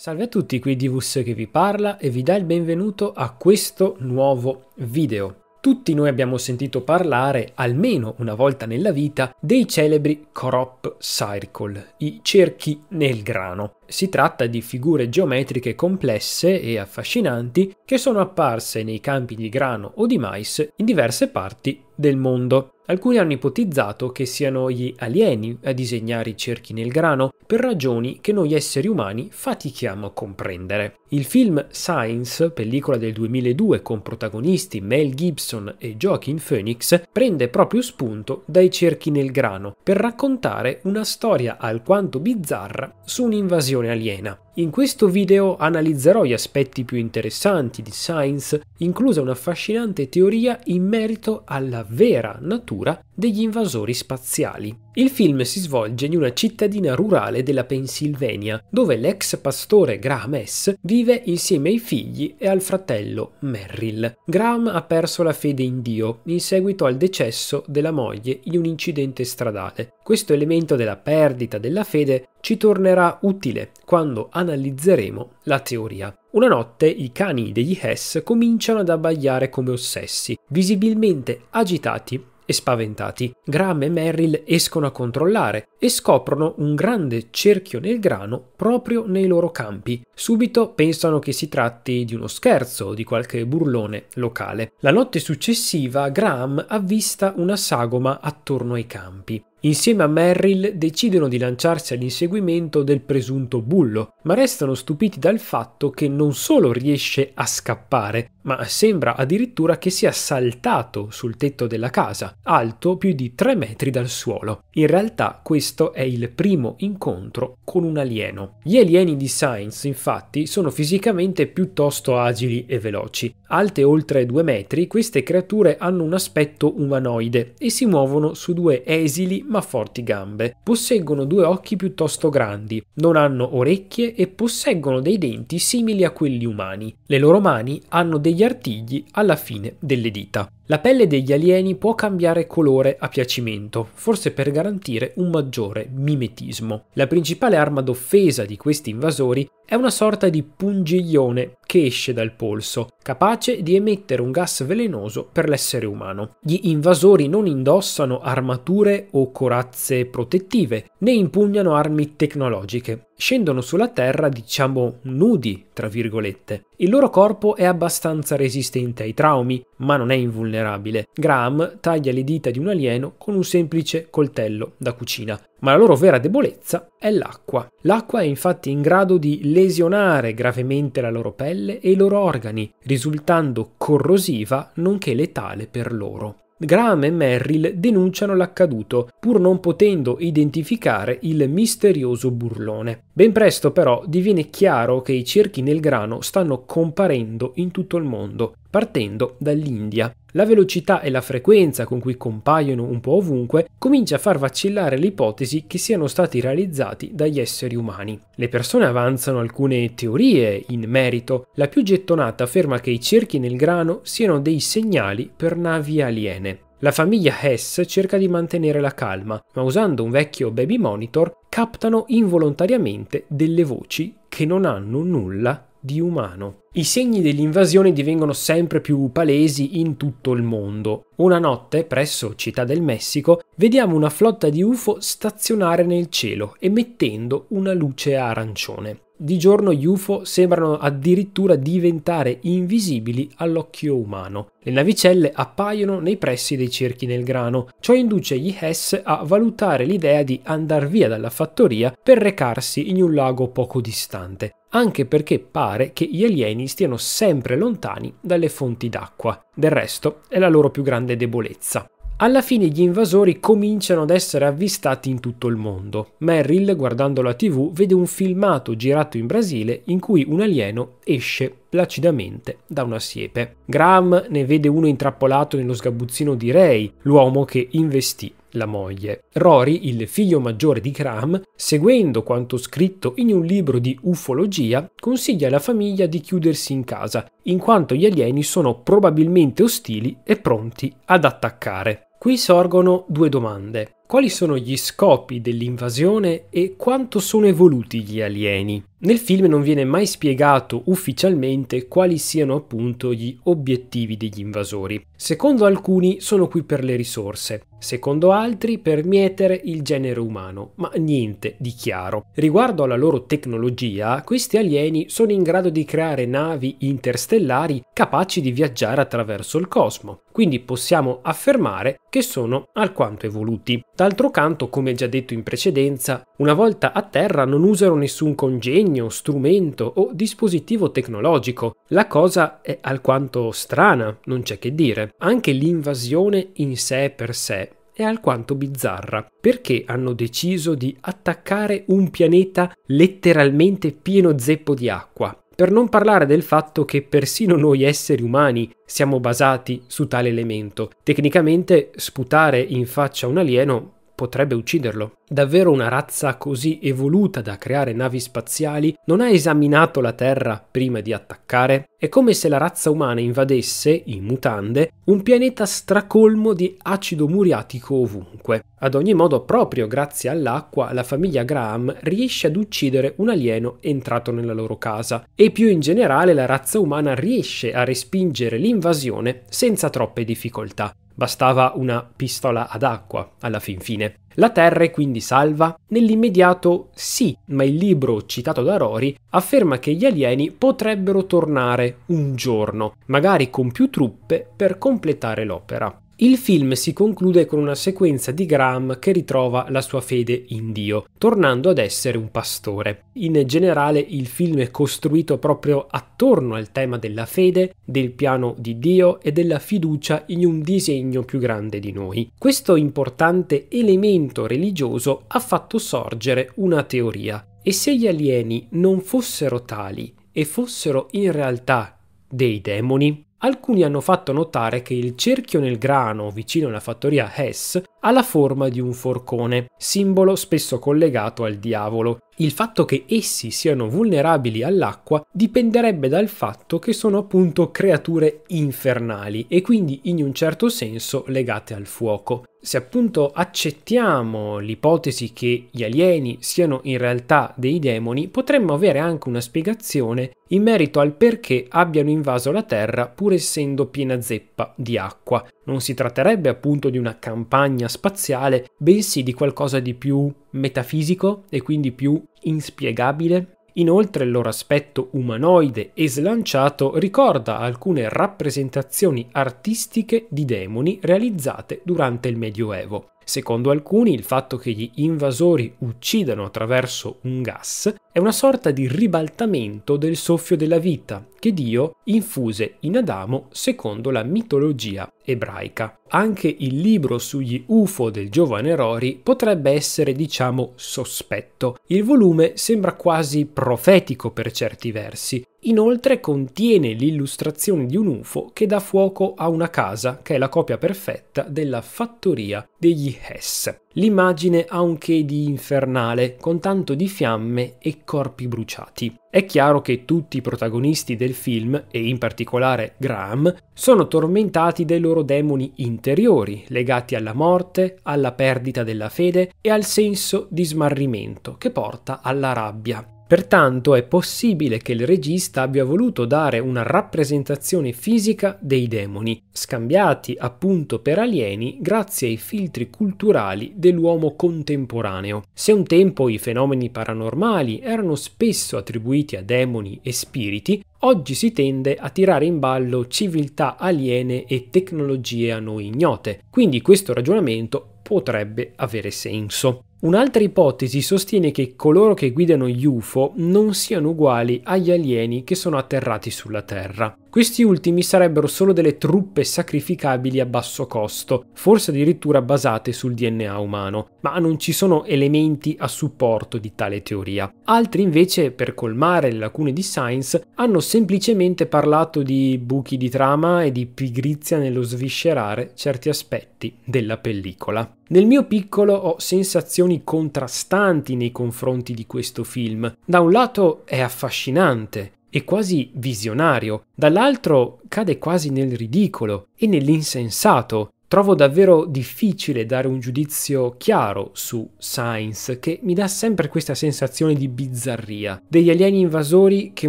Salve a tutti, qui Divus che vi parla e vi dà il benvenuto a questo nuovo video. Tutti noi abbiamo sentito parlare, almeno una volta nella vita, dei celebri crop circle, i cerchi nel grano. Si tratta di figure geometriche complesse e affascinanti che sono apparse nei campi di grano o di mais in diverse parti del mondo. Alcuni hanno ipotizzato che siano gli alieni a disegnare i cerchi nel grano per ragioni che noi esseri umani fatichiamo a comprendere. Il film Science, pellicola del 2002 con protagonisti Mel Gibson e Joaquin Phoenix, prende proprio spunto dai cerchi nel grano per raccontare una storia alquanto bizzarra su un'invasione invasione aliena. In questo video analizzerò gli aspetti più interessanti di Science, inclusa un'affascinante teoria in merito alla vera natura degli invasori spaziali. Il film si svolge in una cittadina rurale della Pennsylvania, dove l'ex pastore Graham S. vive insieme ai figli e al fratello Merrill. Graham ha perso la fede in Dio in seguito al decesso della moglie in un incidente stradale. Questo elemento della perdita della fede ci tornerà utile quando analizziamo analizzeremo la teoria. Una notte i cani degli Hess cominciano ad abbaiare come ossessi, visibilmente agitati e spaventati. Graham e Merrill escono a controllare e scoprono un grande cerchio nel grano proprio nei loro campi. Subito pensano che si tratti di uno scherzo o di qualche burlone locale. La notte successiva Graham avvista una sagoma attorno ai campi. Insieme a Merrill decidono di lanciarsi all'inseguimento del presunto bullo, ma restano stupiti dal fatto che non solo riesce a scappare, ma sembra addirittura che sia saltato sul tetto della casa, alto più di 3 metri dal suolo. In realtà questo è il primo incontro con un alieno. Gli alieni di Science infatti sono fisicamente piuttosto agili e veloci. Alte oltre 2 metri, queste creature hanno un aspetto umanoide e si muovono su due esili ma forti gambe. Posseggono due occhi piuttosto grandi, non hanno orecchie e posseggono dei denti simili a quelli umani. Le loro mani hanno degli artigli alla fine delle dita. La pelle degli alieni può cambiare colore a piacimento, forse per garantire un maggiore mimetismo. La principale arma d'offesa di questi invasori è una sorta di pungiglione che esce dal polso, capace di emettere un gas velenoso per l'essere umano. Gli invasori non indossano armature o corazze protettive, né impugnano armi tecnologiche, scendono sulla terra, diciamo, nudi, tra virgolette. Il loro corpo è abbastanza resistente ai traumi, ma non è invulnerabile. Graham taglia le dita di un alieno con un semplice coltello da cucina, ma la loro vera debolezza è l'acqua. L'acqua è infatti in grado di lesionare gravemente la loro pelle e i loro organi, risultando corrosiva nonché letale per loro. Graham e Merrill denunciano l'accaduto, pur non potendo identificare il misterioso burlone. Ben presto però diviene chiaro che i cerchi nel grano stanno comparendo in tutto il mondo, partendo dall'India. La velocità e la frequenza con cui compaiono un po' ovunque comincia a far vacillare l'ipotesi che siano stati realizzati dagli esseri umani. Le persone avanzano alcune teorie in merito. La più gettonata afferma che i cerchi nel grano siano dei segnali per navi aliene. La famiglia Hess cerca di mantenere la calma, ma usando un vecchio baby monitor captano involontariamente delle voci che non hanno nulla di umano. I segni dell'invasione divengono sempre più palesi in tutto il mondo. Una notte, presso Città del Messico, vediamo una flotta di UFO stazionare nel cielo, emettendo una luce arancione di giorno gli UFO sembrano addirittura diventare invisibili all'occhio umano. Le navicelle appaiono nei pressi dei cerchi nel grano. Ciò induce gli Hess a valutare l'idea di andar via dalla fattoria per recarsi in un lago poco distante anche perché pare che gli alieni stiano sempre lontani dalle fonti d'acqua. Del resto è la loro più grande debolezza. Alla fine gli invasori cominciano ad essere avvistati in tutto il mondo. Merrill, guardando la tv, vede un filmato girato in Brasile in cui un alieno esce placidamente da una siepe. Graham ne vede uno intrappolato nello sgabuzzino di Ray, l'uomo che investì la moglie. Rory, il figlio maggiore di Graham, seguendo quanto scritto in un libro di ufologia, consiglia alla famiglia di chiudersi in casa, in quanto gli alieni sono probabilmente ostili e pronti ad attaccare. Qui sorgono due domande quali sono gli scopi dell'invasione e quanto sono evoluti gli alieni. Nel film non viene mai spiegato ufficialmente quali siano appunto gli obiettivi degli invasori. Secondo alcuni sono qui per le risorse, secondo altri per mietere il genere umano, ma niente di chiaro. Riguardo alla loro tecnologia, questi alieni sono in grado di creare navi interstellari capaci di viaggiare attraverso il cosmo, quindi possiamo affermare che sono alquanto evoluti. D'altro canto, come già detto in precedenza, una volta a terra non usano nessun congegno, strumento o dispositivo tecnologico. La cosa è alquanto strana, non c'è che dire. Anche l'invasione in sé per sé è alquanto bizzarra. Perché hanno deciso di attaccare un pianeta letteralmente pieno zeppo di acqua? Per non parlare del fatto che persino noi esseri umani siamo basati su tale elemento. Tecnicamente sputare in faccia un alieno potrebbe ucciderlo. Davvero una razza così evoluta da creare navi spaziali non ha esaminato la Terra prima di attaccare? È come se la razza umana invadesse, in mutande, un pianeta stracolmo di acido muriatico ovunque. Ad ogni modo, proprio grazie all'acqua, la famiglia Graham riesce ad uccidere un alieno entrato nella loro casa e più in generale la razza umana riesce a respingere l'invasione senza troppe difficoltà bastava una pistola ad acqua alla fin fine. La Terra è quindi salva? Nell'immediato sì, ma il libro citato da Rory afferma che gli alieni potrebbero tornare un giorno, magari con più truppe, per completare l'opera. Il film si conclude con una sequenza di Graham che ritrova la sua fede in Dio, tornando ad essere un pastore. In generale il film è costruito proprio attorno al tema della fede, del piano di Dio e della fiducia in un disegno più grande di noi. Questo importante elemento religioso ha fatto sorgere una teoria. E se gli alieni non fossero tali e fossero in realtà dei demoni? Alcuni hanno fatto notare che il cerchio nel grano vicino alla fattoria Hess ha la forma di un forcone, simbolo spesso collegato al diavolo, il fatto che essi siano vulnerabili all'acqua dipenderebbe dal fatto che sono appunto creature infernali e quindi in un certo senso legate al fuoco. Se appunto accettiamo l'ipotesi che gli alieni siano in realtà dei demoni, potremmo avere anche una spiegazione in merito al perché abbiano invaso la Terra pur essendo piena zeppa di acqua. Non si tratterebbe appunto di una campagna spaziale, bensì di qualcosa di più metafisico e quindi più inspiegabile. Inoltre il loro aspetto umanoide e slanciato ricorda alcune rappresentazioni artistiche di demoni realizzate durante il Medioevo. Secondo alcuni, il fatto che gli invasori uccidano attraverso un gas è una sorta di ribaltamento del soffio della vita, che Dio infuse in Adamo secondo la mitologia ebraica. Anche il libro sugli UFO del giovane Rory potrebbe essere, diciamo, sospetto. Il volume sembra quasi profetico per certi versi. Inoltre contiene l'illustrazione di un UFO che dà fuoco a una casa, che è la copia perfetta della fattoria degli Hess. L'immagine ha un che di infernale, con tanto di fiamme e corpi bruciati. È chiaro che tutti i protagonisti del film, e in particolare Graham, sono tormentati dai loro demoni interiori, legati alla morte, alla perdita della fede e al senso di smarrimento che porta alla rabbia. Pertanto è possibile che il regista abbia voluto dare una rappresentazione fisica dei demoni, scambiati appunto per alieni grazie ai filtri culturali dell'uomo contemporaneo. Se un tempo i fenomeni paranormali erano spesso attribuiti a demoni e spiriti, Oggi si tende a tirare in ballo civiltà aliene e tecnologie a noi ignote, quindi questo ragionamento potrebbe avere senso. Un'altra ipotesi sostiene che coloro che guidano gli UFO non siano uguali agli alieni che sono atterrati sulla Terra. Questi ultimi sarebbero solo delle truppe sacrificabili a basso costo, forse addirittura basate sul DNA umano, ma non ci sono elementi a supporto di tale teoria. Altri invece, per colmare le lacune di Science, hanno semplicemente parlato di buchi di trama e di pigrizia nello sviscerare certi aspetti della pellicola. Nel mio piccolo ho sensazioni contrastanti nei confronti di questo film. Da un lato è affascinante, e quasi visionario, dall'altro cade quasi nel ridicolo e nell'insensato. Trovo davvero difficile dare un giudizio chiaro su Sainz, che mi dà sempre questa sensazione di bizzarria, degli alieni invasori che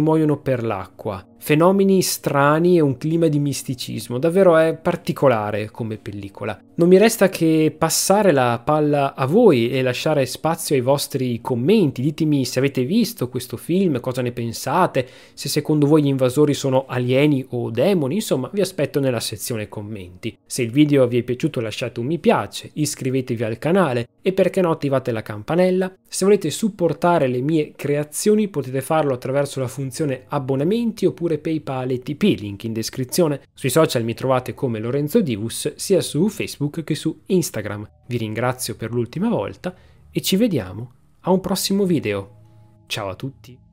muoiono per l'acqua, fenomeni strani e un clima di misticismo, davvero è particolare come pellicola. Non mi resta che passare la palla a voi e lasciare spazio ai vostri commenti, ditemi se avete visto questo film, cosa ne pensate, se secondo voi gli invasori sono alieni o demoni, insomma vi aspetto nella sezione commenti. Se il video vi è piaciuto lasciate un mi piace, iscrivetevi al canale e perché no attivate la campanella. Se volete supportare le mie creazioni potete farlo attraverso la funzione abbonamenti oppure fatture PayPal e TP, link in descrizione. Sui social mi trovate come Lorenzo Divus sia su Facebook che su Instagram. Vi ringrazio per l'ultima volta e ci vediamo a un prossimo video. Ciao a tutti!